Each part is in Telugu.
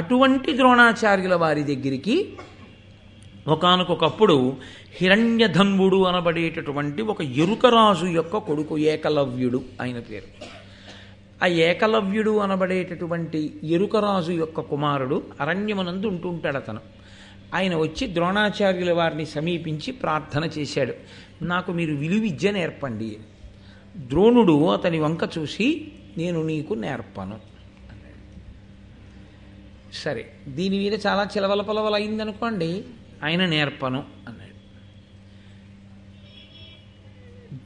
అటువంటి ద్రోణాచార్యుల వారి దగ్గరికి ఒకనకొకప్పుడు హిరణ్యధన్వుడు అనబడేటటువంటి ఒక ఎరుకరాజు యొక్క కొడుకు ఏకలవ్యుడు ఆయన పేరు ఆ ఏకలవ్యుడు అనబడేటటువంటి ఎరుకరాజు యొక్క కుమారుడు అరణ్యమునందు ఉంటుంటాడు అతను ఆయన వచ్చి ద్రోణాచార్యుల వారిని సమీపించి ప్రార్థన చేశాడు నాకు మీరు విలువిద్య నేర్పండి ద్రోణుడు అతని వంక చూసి నేను నీకు నేర్పను సరే దీని మీద చాలా చిలవల పొలవలు అయిందనుకోండి ఆయన నేర్పను అన్నాడు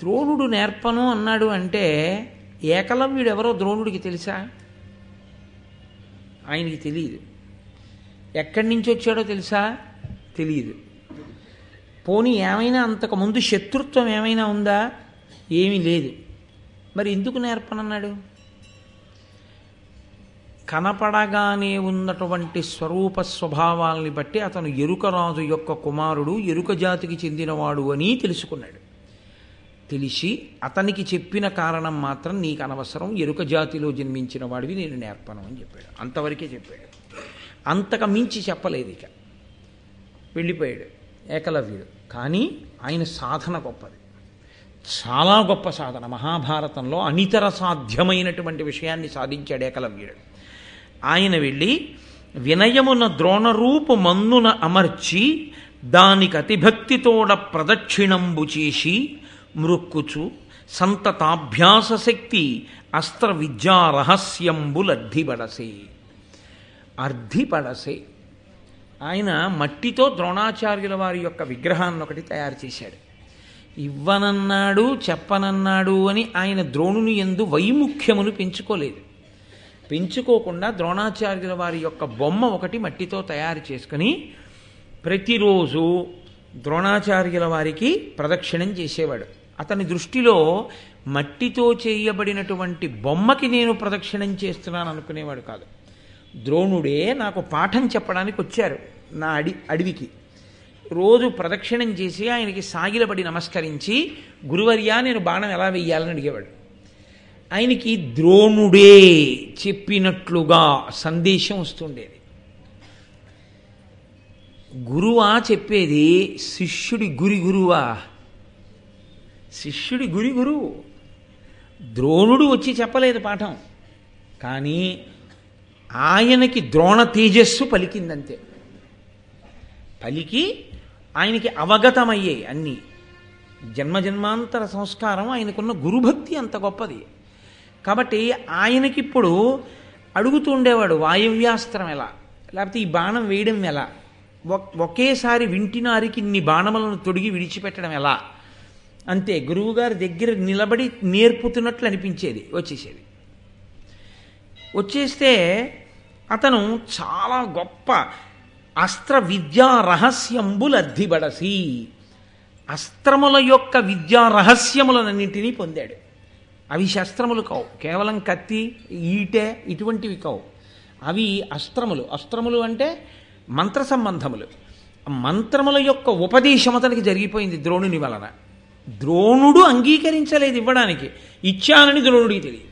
ద్రోణుడు నేర్పను అన్నాడు అంటే ఏకలవ్యుడు ఎవరో ద్రోణుడికి తెలుసా ఆయనకి తెలియదు ఎక్కడి నుంచి వచ్చాడో తెలుసా తెలియదు పోనీ ఏమైనా అంతకుముందు శత్రుత్వం ఏమైనా ఉందా ఏమీ లేదు మరి ఎందుకు నేర్పనన్నాడు కనపడగానే ఉన్నటువంటి స్వరూప స్వభావాల్ని బట్టి అతను ఎరుకరాజు యొక్క కుమారుడు ఎరుక జాతికి చెందినవాడు అని తెలుసుకున్నాడు తెలిసి అతనికి చెప్పిన కారణం మాత్రం నీకు అనవసరం ఎరుక జాతిలో జన్మించిన వాడివి నేను నేర్పను అని చెప్పాడు అంతవరకే చెప్పాడు అంతక మించి చెప్పలేదు ఇక వెళ్ళిపోయాడు ఏకలవ్యుడు కానీ ఆయన సాధన గొప్పది చాలా గొప్ప సాధన మహాభారతంలో అనితర సాధ్యమైనటువంటి విషయాన్ని సాధించాడు ఏకలవ్యుడు ఆయన వెళ్ళి వినయమున ద్రోణరూపు మన్నున అమర్చి దానికి అతిభక్తితోడ ప్రదక్షిణంబు చేసి మృక్కుచు సంతతాభ్యాస శక్తి అస్త్ర విద్యా రహస్యంబు లబ్ధిపడసే అర్ధిపడసే ఆయన మట్టితో ద్రోణాచార్యుల వారి యొక్క విగ్రహాన్ని ఒకటి తయారు చేశాడు ఇవ్వనన్నాడు చెప్పనన్నాడు అని ఆయన ద్రోణుని ఎందు వైముఖ్యమును పెంచుకోలేదు పెంచుకోకుండా ద్రోణాచార్యుల వారి యొక్క బొమ్మ ఒకటి మట్టితో తయారు చేసుకుని ప్రతిరోజు ద్రోణాచార్యుల వారికి ప్రదక్షిణం చేసేవాడు అతని దృష్టిలో మట్టితో చేయబడినటువంటి బొమ్మకి నేను ప్రదక్షిణం చేస్తున్నాను అనుకునేవాడు కాదు ద్రోణుడే నాకు పాఠం చెప్పడానికి వచ్చారు నా అడి అడవికి రోజు ప్రదక్షిణం చేసి ఆయనకి సాగిలబడి నమస్కరించి గురువర్యా నేను బాణం ఎలా వెయ్యాలని అడిగేవాడు ఆయనకి ద్రోణుడే చెప్పినట్లుగా సందేశం వస్తుండేది గురువా చెప్పేది శిష్యుడి గురి గురువా శిష్యుడి గురి గురువు ద్రోణుడు వచ్చి చెప్పలేదు పాఠం కానీ ఆయనకి ద్రోణ తేజస్సు పలికిందంతే పలికి ఆయనకి అవగతమయ్యాయి అన్నీ జన్మజన్మాంతర సంస్కారం ఆయనకున్న గురుభక్తి అంత గొప్పది కాబట్టి ఆయనకిప్పుడు అడుగుతూ ఉండేవాడు వాయువ్యాస్త్రం ఎలా లేకపోతే ఈ బాణం వేయడం ఎలా ఒకేసారి వింటినారికి ఇన్ని బాణములను తొడిగి విడిచిపెట్టడం ఎలా అంతే గురువుగారి దగ్గర నిలబడి నేర్పుతున్నట్లు అనిపించేది వచ్చేసేది వచ్చేస్తే అతను చాలా గొప్ప అస్త్ర విద్యా రహస్యంబులు అద్దిబడసి అస్త్రముల యొక్క విద్యా రహస్యములనన్నింటినీ పొందాడు అవి శస్త్రములు కావు కేవలం కత్తి ఈటె ఇటువంటివి కావు అవి అస్త్రములు అస్త్రములు అంటే మంత్ర సంబంధములు మంత్రముల యొక్క ఉపదేశం అతనికి జరిగిపోయింది ద్రోణుని వలన ద్రోణుడు అంగీకరించలేదు ఇవ్వడానికి ఇచ్చానని ద్రోణుడికి తెలియదు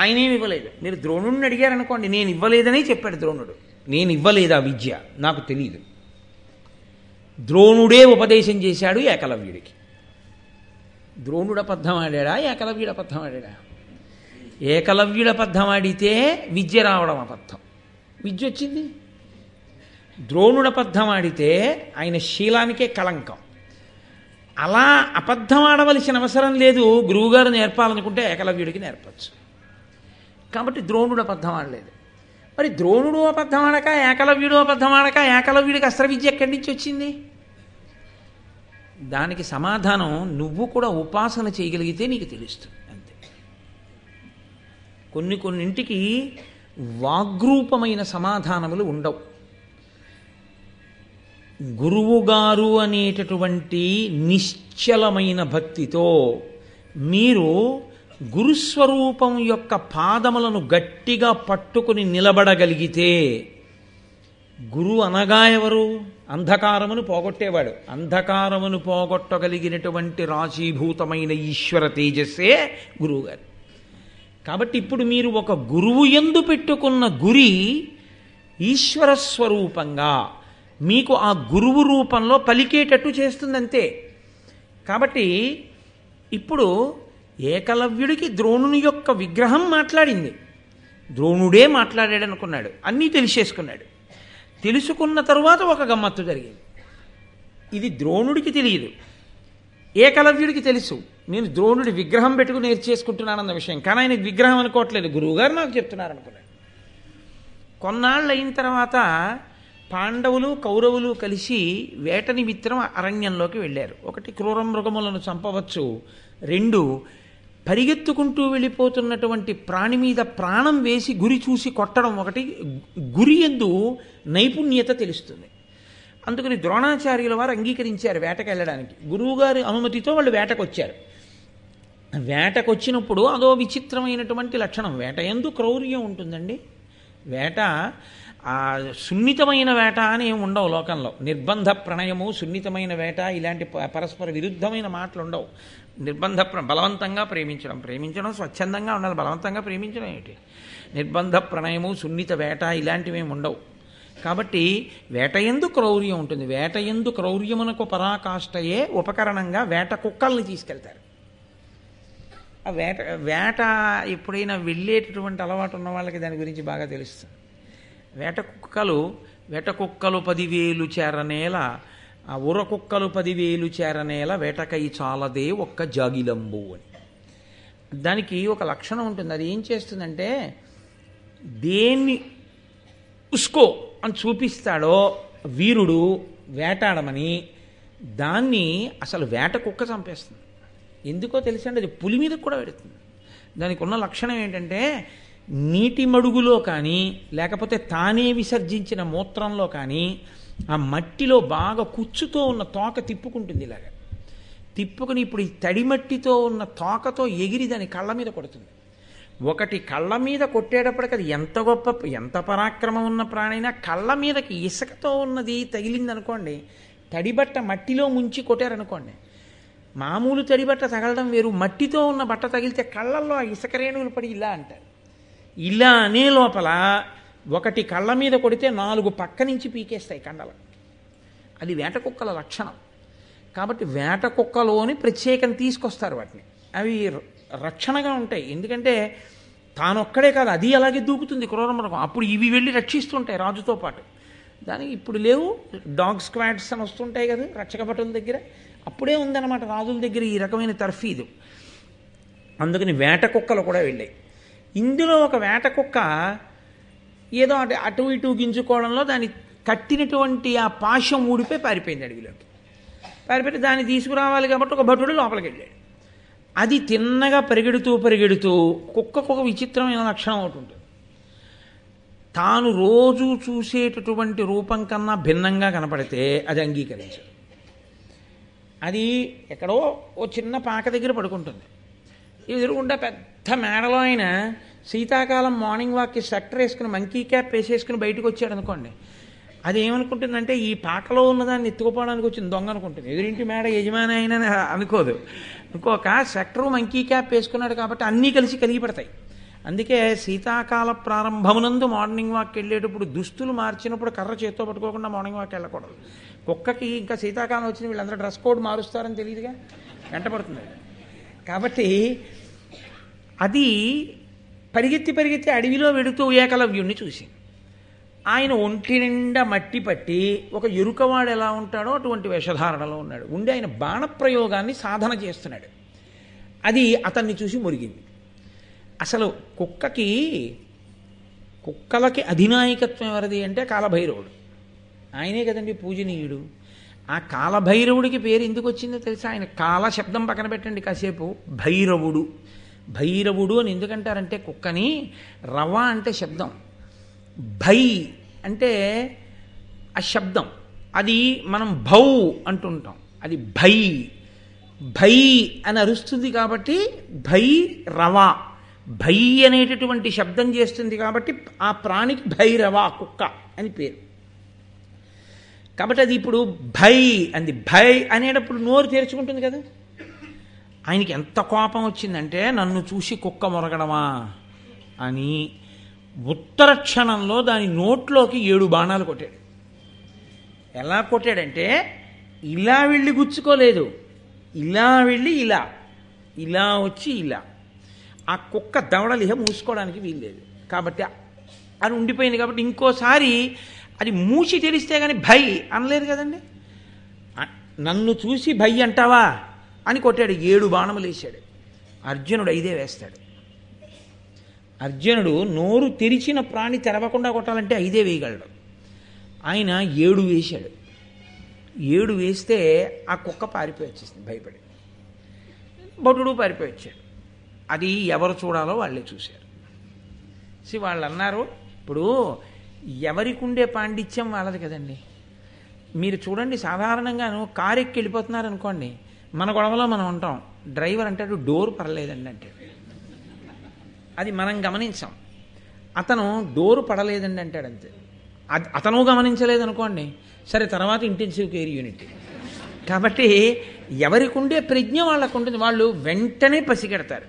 ఆయనేమి ఇవ్వలేదు మీరు ద్రోణుడిని అడిగారనుకోండి నేను ఇవ్వలేదనే చెప్పాడు ద్రోణుడు నేను ఇవ్వలేదు ఆ విద్య నాకు తెలియదు ద్రోణుడే ఉపదేశం చేశాడు ఏకలవ్యుడికి ద్రోణుడు ఆడా ఏకలవ్యుడు ఆడా ఏకలవ్యుడు ఆడితే విద్య రావడం అబద్ధం విద్య వచ్చింది ద్రోణుడు ఆడితే ఆయన శీలానికే కళంకం అలా అబద్ధం ఆడవలసిన అవసరం లేదు గురువుగారు నేర్పాలనుకుంటే ఏకలవ్యుడికి నేర్పచ్చు కాబట్టి ద్రోణుడు అబద్ధం ఆడలేదు మరి ద్రోణుడు అబద్ధం ఆడక ఏకలవ్యుడు అబద్ధం ఆడక ఏకలవ్యుడికి అస్త్రవిద్య ఎక్కడి నుంచి వచ్చింది దానికి సమాధానం నువ్వు కూడా ఉపాసన చేయగలిగితే నీకు తెలుస్తుంది అంతే కొన్ని కొన్నింటికి వాగ్రూపమైన సమాధానములు ఉండవు గురువుగారు అనేటటువంటి నిశ్చలమైన భక్తితో మీరు గురుస్వరూపం యొక్క పాదములను గట్టిగా పట్టుకుని నిలబడగలిగితే గురువు అనగా ఎవరు అంధకారమును పోగొట్టేవాడు అంధకారమును పోగొట్టగలిగినటువంటి రాశీభూతమైన ఈశ్వర తేజస్సే గురువుగారు కాబట్టి ఇప్పుడు మీరు ఒక గురువు ఎందు పెట్టుకున్న గురి ఈశ్వర స్వరూపంగా మీకు ఆ గురువు రూపంలో పలికేటట్టు చేస్తుందంతే కాబట్టి ఇప్పుడు ఏకలవ్యుడికి ద్రోణుని యొక్క విగ్రహం మాట్లాడింది ద్రోణుడే మాట్లాడాడు అనుకున్నాడు అన్నీ తెలిసేసుకున్నాడు తెలుసుకున్న తరువాత ఒక గమ్మత్తు జరిగింది ఇది ద్రోణుడికి తెలియదు ఏకలవ్యుడికి తెలుసు నేను ద్రోణుడి విగ్రహం పెట్టుకుని నేర్చు చేసుకుంటున్నానన్న విషయం కానీ ఆయన విగ్రహం అనుకోవట్లేదు గురువుగారు నాకు చెప్తున్నారు కొన్నాళ్ళు అయిన తర్వాత పాండవులు కౌరవులు కలిసి వేట మిత్రం అరణ్యంలోకి వెళ్ళారు ఒకటి క్రూర మృగములను చంపవచ్చు రెండు పరిగెత్తుకుంటూ వెళ్ళిపోతున్నటువంటి ప్రాణి మీద ప్రాణం వేసి గురి చూసి కొట్టడం ఒకటి గురి ఎందు నైపుణ్యత తెలుస్తుంది అందుకని ద్రోణాచార్యుల వారు అంగీకరించారు వేటకు వెళ్ళడానికి గురువుగారి అనుమతితో వాళ్ళు వేటకు వచ్చారు వేటకొచ్చినప్పుడు అదో విచిత్రమైనటువంటి లక్షణం వేట ఎందు క్రౌర్యం ఉంటుందండి వేట ఆ సున్నితమైన వేట అని ఏమి ఉండవు లోకంలో నిర్బంధ ప్రణయము సున్నితమైన వేట ఇలాంటి పరస్పర విరుద్ధమైన మాటలు ఉండవు నిర్బంధ బలవంతంగా ప్రేమించడం ప్రేమించడం స్వచ్ఛందంగా ఉండాలి బలవంతంగా ప్రేమించడం ఏమిటి నిర్బంధ ప్రణయము సున్నిత వేట ఇలాంటివేమి ఉండవు కాబట్టి వేట ఎందు క్రౌర్యం ఉంటుంది వేట ఎందు క్రౌర్యమునకు పరాకాష్టయే ఉపకరణంగా వేట కుక్కల్ని తీసుకెళ్తారు ఆ వేట వేట ఎప్పుడైనా వెళ్ళేటటువంటి అలవాటు ఉన్న వాళ్ళకి దాని గురించి బాగా తెలుస్తుంది వేట కుక్కలు వేట కుక్కలు పదివేలు చేరనేల ఆ ఉర కుక్కలు పదివేలు చేరనేల వేటకై చాలదే ఒక్క జాగిలంబు అని దానికి ఒక లక్షణం ఉంటుంది అది ఏం చేస్తుందంటే దేన్ని ఉస్కో అని చూపిస్తాడో వీరుడు వేటాడమని దాన్ని అసలు వేట కుక్క చంపేస్తుంది ఎందుకో అండి అది పులి మీద కూడా పెడుతుంది దానికి ఉన్న లక్షణం ఏంటంటే నీటి మడుగులో కానీ లేకపోతే తానే విసర్జించిన మూత్రంలో కానీ ఆ మట్టిలో బాగా కుచ్చుతో ఉన్న తోక తిప్పుకుంటుంది ఇలాగ తిప్పుకుని ఇప్పుడు ఈ తడి మట్టితో ఉన్న తోకతో ఎగిరి దాని కళ్ళ మీద కొడుతుంది ఒకటి కళ్ళ మీద కొట్టేటప్పటికి అది ఎంత గొప్ప ఎంత పరాక్రమం ఉన్న ప్రాణైనా కళ్ళ మీదకి ఇసుకతో ఉన్నది తగిలిందనుకోండి తడిబట్ట మట్టిలో ముంచి కొట్టారనుకోండి మామూలు తడి బట్ట తగలడం వేరు మట్టితో ఉన్న బట్ట తగిలితే కళ్ళల్లో ఆ ఇసుకరేణువులు పడి ఇలా అంటారు ఇలా అనే లోపల ఒకటి కళ్ళ మీద కొడితే నాలుగు పక్క నుంచి పీకేస్తాయి కండలు అది వేట కుక్కల లక్షణం కాబట్టి వేట కుక్కలోని ప్రత్యేకం తీసుకొస్తారు వాటిని అవి రక్షణగా ఉంటాయి ఎందుకంటే తానొక్కడే కాదు అది అలాగే దూకుతుంది మృగం అప్పుడు ఇవి వెళ్ళి రక్షిస్తుంటాయి రాజుతో పాటు దానికి ఇప్పుడు లేవు డాగ్ స్క్వాడ్స్ అని వస్తుంటాయి కదా రక్షక భటుల దగ్గర అప్పుడే ఉందన్నమాట రాజుల దగ్గర ఈ రకమైన తర్ఫీదు అందుకని వేట కుక్కలు కూడా వెళ్ళాయి ఇందులో ఒక వేట కుక్క ఏదో అటు అటు ఇటు గింజుకోవడంలో దాని కట్టినటువంటి ఆ పాశం ఊడిపోయి పారిపోయింది అడవిలోకి పారిపోయి దాన్ని తీసుకురావాలి కాబట్టి ఒక భటుడు లోపలికి వెళ్ళాడు అది తిన్నగా పరిగెడుతూ పరిగెడుతూ కుక్కకు ఒక విచిత్రమైన లక్షణం ఒకటి ఉంటుంది తాను రోజు చూసేటటువంటి రూపం కన్నా భిన్నంగా కనపడితే అది అంగీకరించాడు అది ఎక్కడో ఓ చిన్న పాక దగ్గర పడుకుంటుంది ఎదురుగుండా పెద్ద మేడలో ఆయన శీతాకాలం మార్నింగ్ వాక్కి స్వెటర్ వేసుకుని మంకీ క్యాప్ వేసేసుకుని బయటకు వచ్చాడు అనుకోండి అది ఏమనుకుంటుందంటే ఈ పాకలో ఉన్నదాన్ని ఎత్తుకుపోవడానికి వచ్చింది దొంగ అనుకుంటుంది ఎదురింటి మేడ యజమాని అయినా అనుకోదు ఇంకొక స్వెటరు మంకీ క్యాప్ వేసుకున్నాడు కాబట్టి అన్నీ కలిసి కలిగి పడతాయి అందుకే శీతాకాల ప్రారంభమునందు మార్నింగ్ వాక్ వెళ్ళేటప్పుడు దుస్తులు మార్చినప్పుడు కర్ర చేత్తో పట్టుకోకుండా మార్నింగ్ వాక్ వెళ్ళకూడదు కుక్కకి ఇంకా శీతాకాలం వచ్చిన వీళ్ళందరూ డ్రెస్ కోడ్ మారుస్తారని తెలియదుగా వెంటబడుతుంది కాబట్టి అది పరిగెత్తి పరిగెత్తి అడవిలో వెడుతూ ఏకలవ్యుణ్ణి చూసి ఆయన ఒంటి నిండా మట్టి పట్టి ఒక ఎరుకవాడు ఎలా ఉంటాడో అటువంటి వేషధారణలో ఉన్నాడు ఉండి ఆయన బాణప్రయోగాన్ని సాధన చేస్తున్నాడు అది అతన్ని చూసి మురిగింది అసలు కుక్కకి కుక్కలకి అధినాయకత్వం ఎవరిది అంటే కాలభైరవుడు ఆయనే కదండి పూజనీయుడు ఆ కాలభైరవుడికి పేరు ఎందుకు వచ్చిందో తెలుసా ఆయన కాల శబ్దం పక్కన పెట్టండి కాసేపు భైరవుడు భైరవుడు అని ఎందుకంటారంటే కుక్కని రవ అంటే శబ్దం భై అంటే ఆ శబ్దం అది మనం భౌ అంటుంటాం అది భై భై అని అరుస్తుంది కాబట్టి భై రవ భై అనేటటువంటి శబ్దం చేస్తుంది కాబట్టి ఆ ప్రాణికి భైరవ కుక్క అని పేరు కాబట్టి అది ఇప్పుడు భై అంది భై అనేటప్పుడు నోరు తెరుచుకుంటుంది కదా ఆయనకి ఎంత కోపం వచ్చిందంటే నన్ను చూసి కుక్క మొరగడమా అని ఉత్తర క్షణంలో దాని నోట్లోకి ఏడు బాణాలు కొట్టాడు ఎలా కొట్టాడంటే ఇలా వెళ్ళి గుచ్చుకోలేదు ఇలా వెళ్ళి ఇలా ఇలా వచ్చి ఇలా ఆ కుక్క దవడలిహ మూసుకోవడానికి వీల్లేదు కాబట్టి అని ఉండిపోయింది కాబట్టి ఇంకోసారి అది మూసి తెలిస్తే కానీ భయ్ అనలేదు కదండి నన్ను చూసి భయ్ అంటావా అని కొట్టాడు ఏడు బాణములు వేశాడు అర్జునుడు ఐదే వేస్తాడు అర్జునుడు నోరు తెరిచిన ప్రాణి తెరవకుండా కొట్టాలంటే ఐదే వేయగలడు ఆయన ఏడు వేశాడు ఏడు వేస్తే ఆ కుక్క పారిపోయి వచ్చేసింది భయపడి భటుడు పారిపోయి వచ్చాడు అది ఎవరు చూడాలో వాళ్ళే చూశారు సి వాళ్ళు అన్నారు ఇప్పుడు ఎవరికి ఉండే పాండిత్యం వాళ్ళది కదండి మీరు చూడండి సాధారణంగాను కారు ఎక్కి వెళ్ళిపోతున్నారు అనుకోండి మన గొడవలో మనం ఉంటాం డ్రైవర్ అంటాడు డోర్ పడలేదండి అంటాడు అది మనం గమనించాం అతను డోర్ పడలేదండి అంటాడు అంతే అది అతను గమనించలేదు అనుకోండి సరే తర్వాత ఇంటెన్సివ్ కేర్ యూనిట్ కాబట్టి ఎవరికి ఉండే ప్రజ్ఞ వాళ్ళకు ఉంటుంది వాళ్ళు వెంటనే పసిగెడతారు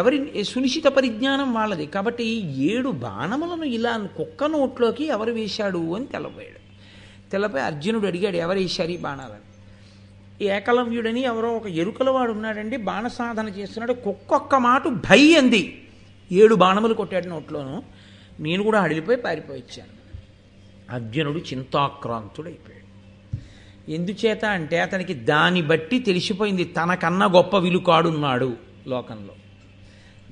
ఎవరి సునిశ్చిత పరిజ్ఞానం వాళ్ళది కాబట్టి ఏడు బాణములను ఇలా కుక్క నోట్లోకి ఎవరు వేశాడు అని తెలపోయాడు తెలపై అర్జునుడు అడిగాడు ఎవరు వేశారు ఈ బాణాలని ఏకలవ్యుడని ఎవరో ఒక ఎరుకలవాడు ఉన్నాడండి బాణ సాధన చేస్తున్నాడు కుక్కొక్క మాట భై అంది ఏడు బాణములు కొట్టాడు నోట్లోను నేను కూడా అడిలిపోయి పారిపోయిచ్చాను అర్జునుడు చింతాక్రాంతుడైపోయాడు ఎందుచేత అంటే అతనికి దాన్ని బట్టి తెలిసిపోయింది తనకన్నా గొప్ప విలుకాడున్నాడు లోకంలో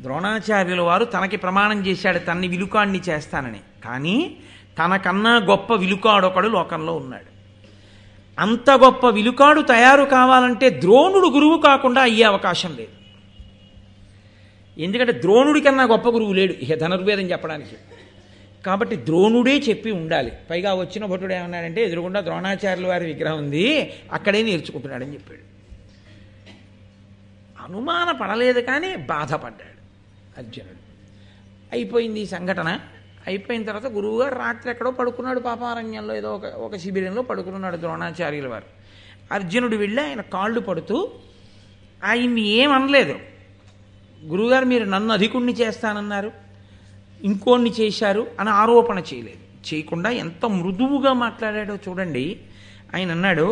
ద్రోణాచార్యుల వారు తనకి ప్రమాణం చేశాడు తన్ని విలుకాడిని చేస్తానని కానీ తనకన్నా గొప్ప విలుకాడొకడు లోకంలో ఉన్నాడు అంత గొప్ప విలుకాడు తయారు కావాలంటే ద్రోణుడు గురువు కాకుండా అయ్యే అవకాశం లేదు ఎందుకంటే ద్రోణుడి కన్నా గొప్ప గురువు లేడు ఇక ధనుర్వేదం చెప్పడానికి కాబట్టి ద్రోణుడే చెప్పి ఉండాలి పైగా వచ్చిన భటుడు ఏమన్నాడంటే ఎదురుగుండా ద్రోణాచార్యుల వారి విగ్రహం ఉంది అక్కడే నేర్చుకుంటున్నాడని చెప్పాడు అనుమాన పడలేదు కానీ బాధపడ్డాడు అర్జునుడు అయిపోయింది ఈ సంఘటన అయిపోయిన తర్వాత గురువుగారు రాత్రి ఎక్కడో పడుకున్నాడు పాపారణ్యంలో ఏదో ఒక ఒక శిబిరంలో పడుకున్నాడు ద్రోణాచార్యుల వారు అర్జునుడు వెళ్ళి ఆయన కాళ్ళు పడుతూ ఆయన్ని ఏమనలేదు గురువుగారు మీరు నన్ను అధికుణ్ణి చేస్తానన్నారు ఇంకోణ్ణి చేశారు అని ఆరోపణ చేయలేదు చేయకుండా ఎంత మృదువుగా మాట్లాడాడో చూడండి ఆయన అన్నాడు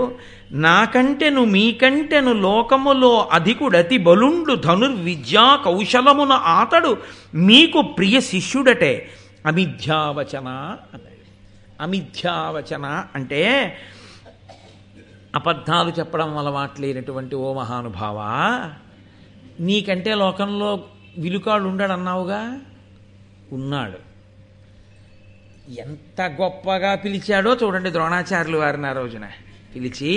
నాకంటెను మీకంటెను లోకములో అధికుడతి బలుండు ధనుర్విద్యా కౌశలమున ఆతడు మీకు ప్రియ శిష్యుడటే అమిథ్యావచన అన్నాడు అమిథ్యావచన అంటే అబద్ధాలు చెప్పడం అలవాట్లేనటువంటి ఓ మహానుభావ నీకంటే లోకంలో విలుకాడు ఉండడన్నావుగా ఉన్నాడు ఎంత గొప్పగా పిలిచాడో చూడండి ద్రోణాచార్యులు వారిని ఆ రోజున పిలిచి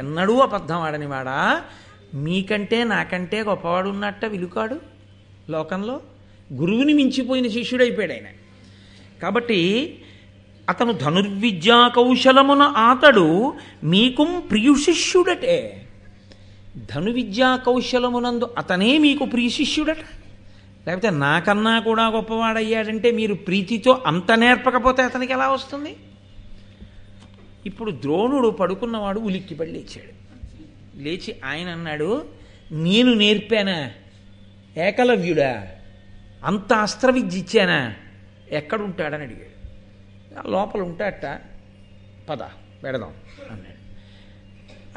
ఎన్నడూ అబద్ధం వాడని వాడా మీకంటే నాకంటే గొప్పవాడు ఉన్నట్ట విలుకాడు లోకంలో గురువుని మించిపోయిన శిష్యుడైపోయాడు ఆయన కాబట్టి అతను ధనుర్విద్యా కౌశలమున ఆతడు మీకు ప్రియుశిష్యుడటే ధనువిద్యా కౌశలమునందు అతనే మీకు ప్రియశిష్యుడట లేకపోతే నాకన్నా కూడా గొప్పవాడయ్యాడంటే మీరు ప్రీతితో అంత నేర్పకపోతే అతనికి ఎలా వస్తుంది ఇప్పుడు ద్రోణుడు పడుకున్నవాడు ఉలిక్కిపడి లేచాడు లేచి ఆయన అన్నాడు నేను నేర్పానా ఏకలవ్యుడా అంత అస్త్రవిద్య ఇచ్చానా ఎక్కడుంటాడని అడిగాడు లోపల ఉంటాట పద పెడదాం అన్నాడు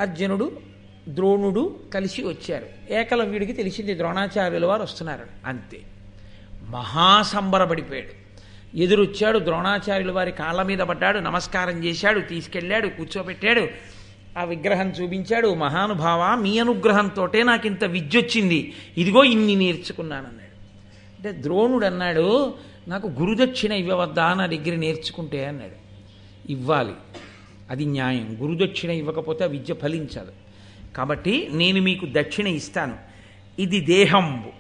అర్జునుడు ద్రోణుడు కలిసి వచ్చారు ఏకలవ్యుడికి తెలిసింది ద్రోణాచార్యుల వారు వస్తున్నారు అంతే మహాసంబరపడిపోయాడు ఎదురొచ్చాడు ద్రోణాచార్యుల వారి కాళ్ళ మీద పడ్డాడు నమస్కారం చేశాడు తీసుకెళ్ళాడు కూర్చోబెట్టాడు ఆ విగ్రహం చూపించాడు మహానుభావ మీ అనుగ్రహంతో నాకు ఇంత వచ్చింది ఇదిగో ఇన్ని నేర్చుకున్నానన్నాడు అంటే ద్రోణుడు అన్నాడు నాకు గురుదక్షిణ ఇవ్వవద్దా నా దగ్గర నేర్చుకుంటే అన్నాడు ఇవ్వాలి అది న్యాయం గురుదక్షిణ ఇవ్వకపోతే విద్య ఫలించదు కాబట్టి నేను మీకు దక్షిణ ఇస్తాను ఇది దేహంబు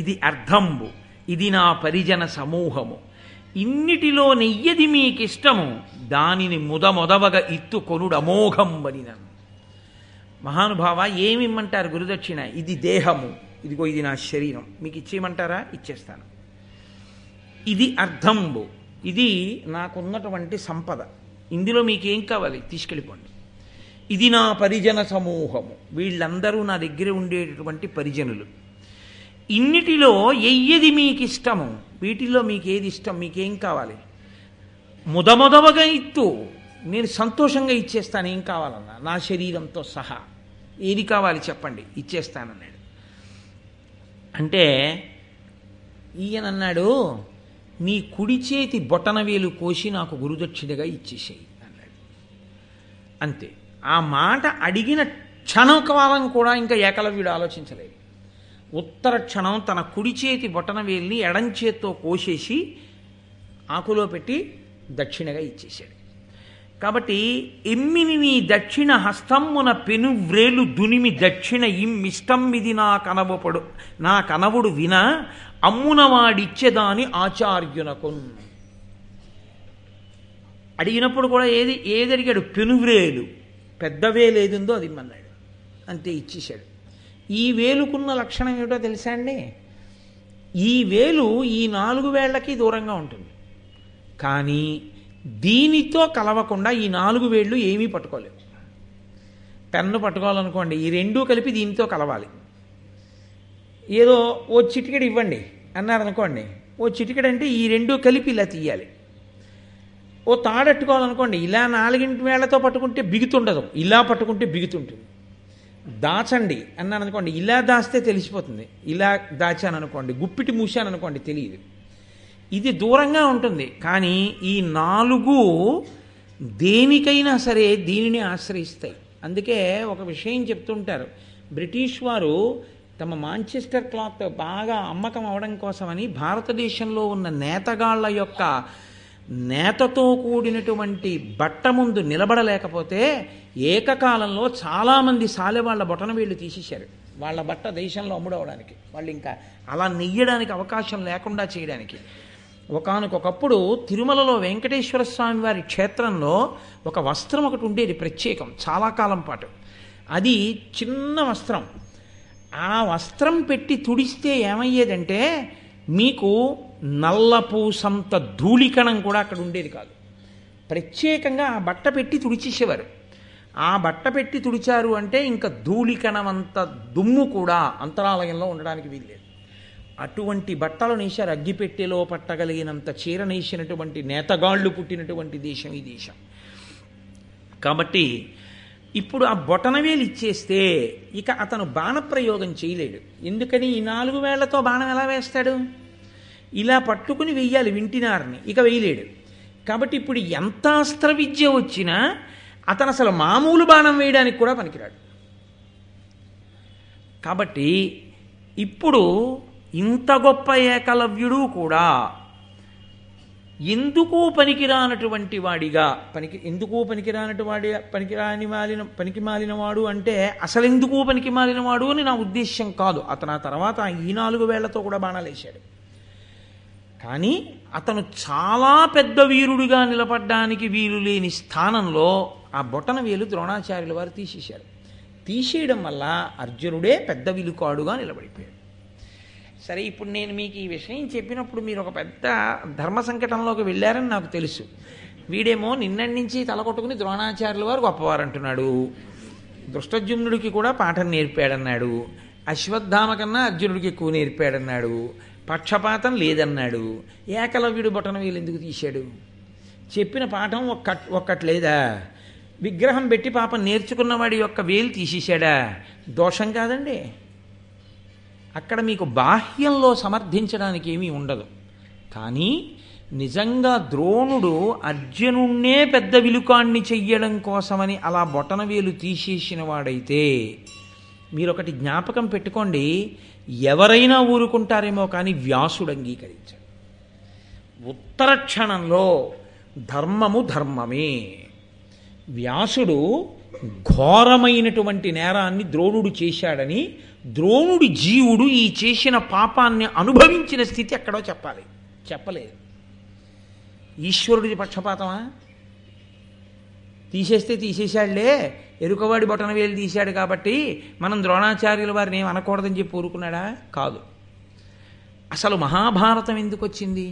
ఇది అర్ధంబు ఇది నా పరిజన సమూహము ఇన్నిటిలో నెయ్యది మీకిష్టము దానిని ముదమొదవగా ఇత్తు కొనుడు అమోఘం నన్ను మహానుభావ ఏమిమ్మంటారు గురుదక్షిణ ఇది దేహము ఇదిగో ఇది నా శరీరం మీకు ఇచ్చేయమంటారా ఇచ్చేస్తాను ఇది అర్ధంబు ఇది నాకున్నటువంటి సంపద ఇందులో మీకేం కావాలి తీసుకెళ్ళిపోండి ఇది నా పరిజన సమూహము వీళ్ళందరూ నా దగ్గర ఉండేటటువంటి పరిజనులు ఇన్నిటిలో ఎయ్యది మీకు ఇష్టము వీటిలో మీకు ఏది ఇష్టం మీకేం కావాలి ముదమొదవగా ఇత్తు నేను సంతోషంగా ఇచ్చేస్తాను ఏం కావాలన్నా నా శరీరంతో సహా ఏది కావాలి చెప్పండి ఇచ్చేస్తానన్నాడు అంటే ఈయనన్నాడు నీ కుడి చేతి బొటనవేలు కోసి నాకు గురుదక్షిణగా ఇచ్చేసేయి అన్నాడు అంతే ఆ మాట అడిగిన క్షణం కాలం కూడా ఇంకా ఏకలవ్యుడు ఆలోచించలేదు ఉత్తర క్షణం తన కుడి చేతి బొటన వేలిని ఎడం చేత్తో కోసేసి ఆకులో పెట్టి దక్షిణగా ఇచ్చేశాడు కాబట్టి ఎమ్మిని దక్షిణ హస్తమ్మున పెను వ్రేలు దునిమి దక్షిణ ఇమ్మిష్టం ఇది నా కనవపడు నా కనవుడు విన అమ్మున వాడిచ్చేదాని ఆచార్యునకు అడిగినప్పుడు కూడా ఏది ఏదరిగాడు పెనువ్రేలు పెద్ద వేలు ఏది ఉందో అది ఇమ్మన్నాడు అంతే ఇచ్చేశాడు ఈ వేలుకున్న లక్షణం ఏమిటో తెలుసా అండి ఈ వేలు ఈ నాలుగు వేళ్లకి దూరంగా ఉంటుంది కానీ దీనితో కలవకుండా ఈ నాలుగు వేళ్ళు ఏమీ పట్టుకోలేవు పెన్ను పట్టుకోవాలనుకోండి ఈ రెండూ కలిపి దీనితో కలవాలి ఏదో ఓ చిటికెడు ఇవ్వండి అన్నారనుకోండి ఓ చిటికెడు అంటే ఈ రెండూ కలిపి ఇలా తీయాలి ఓ తాడెట్టుకోవాలనుకోండి ఇలా నాలుగింటి వేళ్లతో పట్టుకుంటే బిగుతుండదు ఇలా పట్టుకుంటే బిగుతుంటుంది దాచండి అన్నాను అనుకోండి ఇలా దాస్తే తెలిసిపోతుంది ఇలా దాచాను అనుకోండి గుప్పిటి మూసాను అనుకోండి తెలియదు ఇది దూరంగా ఉంటుంది కానీ ఈ నాలుగు దేనికైనా సరే దీనిని ఆశ్రయిస్తాయి అందుకే ఒక విషయం చెప్తుంటారు బ్రిటిష్ వారు తమ మాంచెస్టర్ క్లాత్ బాగా అమ్మకం అవడం కోసమని భారతదేశంలో ఉన్న నేతగాళ్ల యొక్క నేతతో కూడినటువంటి బట్ట ముందు నిలబడలేకపోతే ఏకకాలంలో చాలామంది సాలె వాళ్ళ బొటన వీళ్ళు తీసేశారు వాళ్ళ బట్ట దేశంలో అమ్ముడవడానికి వాళ్ళు ఇంకా అలా నెయ్యడానికి అవకాశం లేకుండా చేయడానికి ఒకనకొకప్పుడు తిరుమలలో వెంకటేశ్వర స్వామి వారి క్షేత్రంలో ఒక వస్త్రం ఒకటి ఉండేది ప్రత్యేకం చాలా కాలం పాటు అది చిన్న వస్త్రం ఆ వస్త్రం పెట్టి తుడిస్తే ఏమయ్యేదంటే మీకు నల్లపూసంత ధూళికణం కూడా అక్కడ ఉండేది కాదు ప్రత్యేకంగా ఆ బట్ట పెట్టి తుడిచేసేవారు ఆ బట్ట పెట్టి తుడిచారు అంటే ఇంకా ధూళికణం అంత దుమ్ము కూడా అంతరాలయంలో ఉండడానికి వీల్లేదు అటువంటి బట్టలు నేశారు అగ్గిపెట్టెలో పట్టగలిగినంత చీర నేసినటువంటి నేతగాళ్ళు పుట్టినటువంటి దేశం ఈ దేశం కాబట్టి ఇప్పుడు ఆ బొటనవేలు ఇచ్చేస్తే ఇక అతను బాణప్రయోగం చేయలేడు ఎందుకని ఈ నాలుగు వేళ్లతో బాణం ఎలా వేస్తాడు ఇలా పట్టుకుని వెయ్యాలి వింటినారని ఇక వేయలేడు కాబట్టి ఇప్పుడు ఎంత అస్త్ర విద్య వచ్చినా అతను అసలు మామూలు బాణం వేయడానికి కూడా పనికిరాడు కాబట్టి ఇప్పుడు ఇంత గొప్ప ఏకలవ్యుడు కూడా ఎందుకు పనికిరానటువంటి వాడిగా పనికి ఎందుకు పనికిరానటు వాడి పనికిరాని మాలిన పనికి మాలినవాడు అంటే అసలు ఎందుకు పనికి మాలినవాడు అని నా ఉద్దేశ్యం కాదు అతను ఆ తర్వాత ఈ నాలుగు వేళ్లతో కూడా బాణాలు వేశాడు కానీ అతను చాలా పెద్ద వీరుడిగా నిలబడ్డానికి వీలు లేని స్థానంలో ఆ బొటన వేలు ద్రోణాచార్యుల వారు తీసేశారు తీసేయడం వల్ల అర్జునుడే పెద్ద విలుకాడుగా నిలబడిపోయాడు సరే ఇప్పుడు నేను మీకు ఈ విషయం చెప్పినప్పుడు మీరు ఒక పెద్ద ధర్మ సంకటంలోకి వెళ్ళారని నాకు తెలుసు వీడేమో నిన్నటి నుంచి తలకొట్టుకుని ద్రోణాచార్యుల వారు గొప్పవారు అంటున్నాడు దృష్టజుమ్నుడికి కూడా పాఠం నేర్పాడన్నాడు అశ్వత్థామ కన్నా అర్జునుడికి ఎక్కువ నేర్పాడన్నాడు పక్షపాతం లేదన్నాడు ఏకలవ్యుడు బొటన వీళ్ళు ఎందుకు తీశాడు చెప్పిన పాఠం ఒక్క ఒక్కటి లేదా విగ్రహం పెట్టి పాపం నేర్చుకున్నవాడి యొక్క వేలు తీసేశాడా దోషం కాదండి అక్కడ మీకు బాహ్యంలో సమర్థించడానికి ఏమీ ఉండదు కానీ నిజంగా ద్రోణుడు అర్జునుణ్ణే పెద్ద విలుకాన్ని చెయ్యడం కోసమని అలా బొటనవేలు తీసేసిన వాడైతే మీరు ఒకటి జ్ఞాపకం పెట్టుకోండి ఎవరైనా ఊరుకుంటారేమో కానీ వ్యాసుడు అంగీకరించాడు ఉత్తర క్షణంలో ధర్మము ధర్మమే వ్యాసుడు ఘోరమైనటువంటి నేరాన్ని ద్రోణుడు చేశాడని ద్రోణుడి జీవుడు ఈ చేసిన పాపాన్ని అనుభవించిన స్థితి ఎక్కడో చెప్పాలి చెప్పలేదు ఈశ్వరుడి పక్షపాతమా తీసేస్తే తీసేశాళ్లే ఎరుకవాడి బొటనవేలు తీశాడు కాబట్టి మనం ద్రోణాచార్యుల వారిని అనకూడదని చెప్పి ఊరుకున్నాడా కాదు అసలు మహాభారతం ఎందుకు వచ్చింది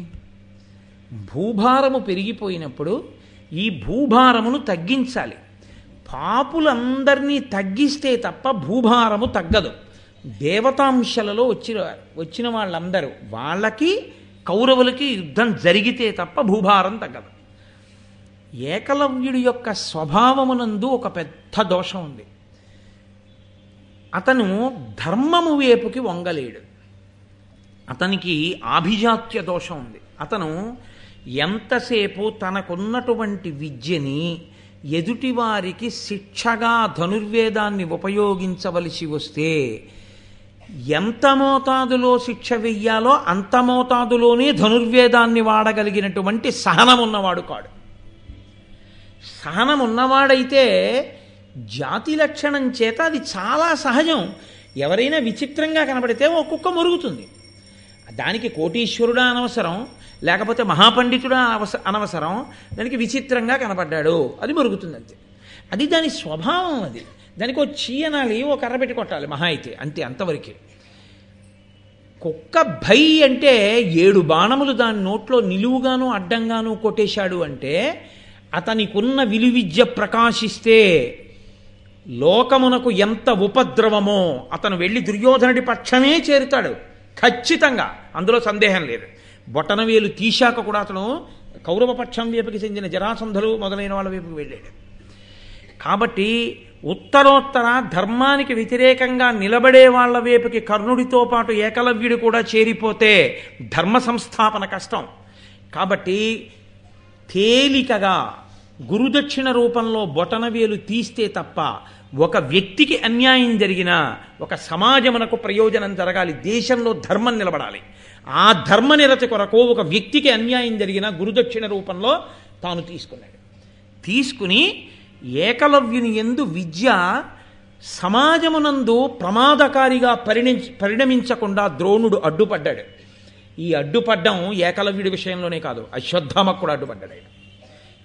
భూభారము పెరిగిపోయినప్పుడు ఈ భూభారమును తగ్గించాలి పాపులందరినీ తగ్గిస్తే తప్ప భూభారము తగ్గదు దేవతాంశలలో వచ్చిన వచ్చిన వాళ్ళందరూ వాళ్ళకి కౌరవులకి యుద్ధం జరిగితే తప్ప భూభారం తగ్గదు ఏకలవ్యుడి యొక్క స్వభావమునందు ఒక పెద్ద దోషం ఉంది అతను ధర్మము వైపుకి వంగలేడు అతనికి ఆభిజాత్య దోషం ఉంది అతను ఎంతసేపు తనకున్నటువంటి విద్యని ఎదుటివారికి శిక్షగా ధనుర్వేదాన్ని ఉపయోగించవలసి వస్తే ఎంత మోతాదులో శిక్ష వెయ్యాలో అంత మోతాదులోనే ధనుర్వేదాన్ని వాడగలిగినటువంటి సహనం ఉన్నవాడు కాడు సహనం ఉన్నవాడైతే జాతి లక్షణం చేత అది చాలా సహజం ఎవరైనా విచిత్రంగా కనబడితే ఒక్కొక్క మురుగుతుంది దానికి కోటీశ్వరుడా అనవసరం లేకపోతే మహాపండితుడా అనవస అనవసరం దానికి విచిత్రంగా కనబడ్డాడు అది మురుగుతుంది అంతే అది దాని స్వభావం అది దానికి ఒక చీయనాలి ఓ కర్ర పెట్టి కొట్టాలి మహా అయితే అంతే అంతవరకే కుక్క భై అంటే ఏడు బాణములు దాని నోట్లో నిలువుగాను అడ్డంగాను కొట్టేశాడు అంటే అతనికున్న విలువిద్య ప్రకాశిస్తే లోకమునకు ఎంత ఉపద్రవమో అతను వెళ్ళి దుర్యోధనుడి పక్షమే చేరుతాడు ఖచ్చితంగా అందులో సందేహం లేదు బొటనవేలు తీశాక కూడా అతను కౌరవ పక్షం వైపుకి చెందిన జరాసంధులు మొదలైన వాళ్ళ వైపుకి వెళ్ళాడు కాబట్టి ఉత్తరోత్తర ధర్మానికి వ్యతిరేకంగా నిలబడే వాళ్ళ వైపుకి కర్ణుడితో పాటు ఏకలవ్యుడు కూడా చేరిపోతే ధర్మ సంస్థాపన కష్టం కాబట్టి తేలికగా గురుదక్షిణ రూపంలో బొటనవేలు తీస్తే తప్ప ఒక వ్యక్తికి అన్యాయం జరిగినా ఒక సమాజమునకు ప్రయోజనం జరగాలి దేశంలో ధర్మం నిలబడాలి ఆ ధర్మ నిరతి కొరకు ఒక వ్యక్తికి అన్యాయం జరిగినా గురుదక్షిణ రూపంలో తాను తీసుకున్నాడు తీసుకుని ఏకలవ్యుని ఎందు విద్య సమాజమునందు ప్రమాదకారిగా పరిణి పరిణమించకుండా ద్రోణుడు అడ్డుపడ్డాడు ఈ అడ్డుపడ్డం ఏకలవ్యుడి విషయంలోనే కాదు అశ్వత్థామకు కూడా అడ్డుపడ్డాడు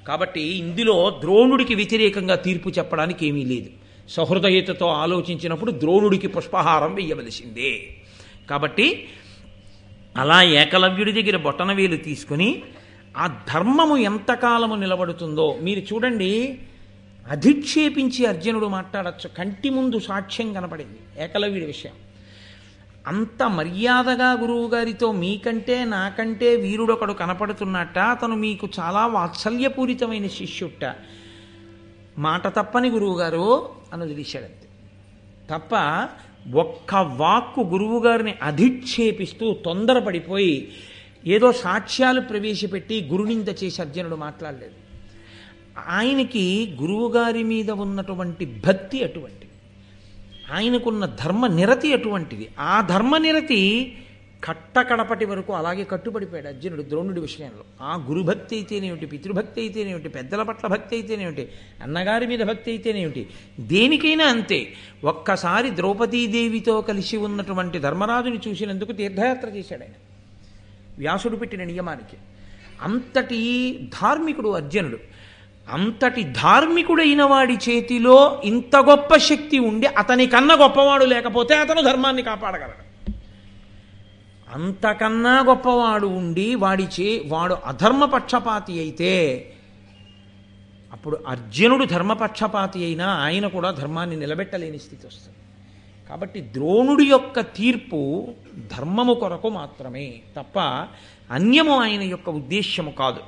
కాబట్టి ఇందులో ద్రోణుడికి వ్యతిరేకంగా తీర్పు చెప్పడానికి ఏమీ లేదు సహృదయతతో ఆలోచించినప్పుడు ద్రోణుడికి పుష్పహారం వేయవలసిందే కాబట్టి అలా ఏకలవ్యుడి దగ్గర వేలు తీసుకుని ఆ ధర్మము ఎంతకాలము నిలబడుతుందో మీరు చూడండి అధిక్షేపించి అర్జునుడు మాట్లాడచ్చు కంటి ముందు సాక్ష్యం కనపడింది ఏకలవ్యుడి విషయం అంత మర్యాదగా గురువుగారితో మీకంటే నాకంటే వీరుడొకడు కనపడుతున్నట్ట అతను మీకు చాలా వాత్సల్యపూరితమైన శిష్యుట్ట మాట తప్పని గురువుగారు అని వదిలేశాడంతే తప్ప ఒక్క వాక్కు గురువుగారిని అధిక్షేపిస్తూ తొందరపడిపోయి ఏదో సాక్ష్యాలు ప్రవేశపెట్టి గురునింద చేసి అర్జునుడు మాట్లాడలేదు ఆయనకి గురువుగారి మీద ఉన్నటువంటి భక్తి అటువంటి ఆయనకున్న ధర్మ నిరతి అటువంటిది ఆ ధర్మ నిరతి కట్టకడపటి వరకు అలాగే కట్టుబడిపోయాడు అర్జునుడు ద్రోణుడి విషయంలో ఆ గురుభక్తి అయితేనేమిటి పితృభక్తి అయితేనేమిటి పెద్దల పట్ల భక్తి అయితేనేమిటి అన్నగారి మీద భక్తి అయితేనేమిటి దేనికైనా అంతే ఒక్కసారి ద్రౌపదీదేవితో కలిసి ఉన్నటువంటి ధర్మరాజుని చూసినందుకు తీర్థయాత్ర చేశాడు ఆయన వ్యాసుడు పెట్టిన నియమానికి అంతటి ధార్మికుడు అర్జునుడు అంతటి ధార్మికుడైన వాడి చేతిలో ఇంత గొప్ప శక్తి ఉండి అతని కన్నా గొప్పవాడు లేకపోతే అతను ధర్మాన్ని కాపాడగలడు అంతకన్నా గొప్పవాడు ఉండి వాడి చే వాడు అధర్మపక్షపాతి అయితే అప్పుడు అర్జునుడు ధర్మపక్షపాతి అయినా ఆయన కూడా ధర్మాన్ని నిలబెట్టలేని స్థితి వస్తుంది కాబట్టి ద్రోణుడి యొక్క తీర్పు ధర్మము కొరకు మాత్రమే తప్ప అన్యము ఆయన యొక్క ఉద్దేశ్యము కాదు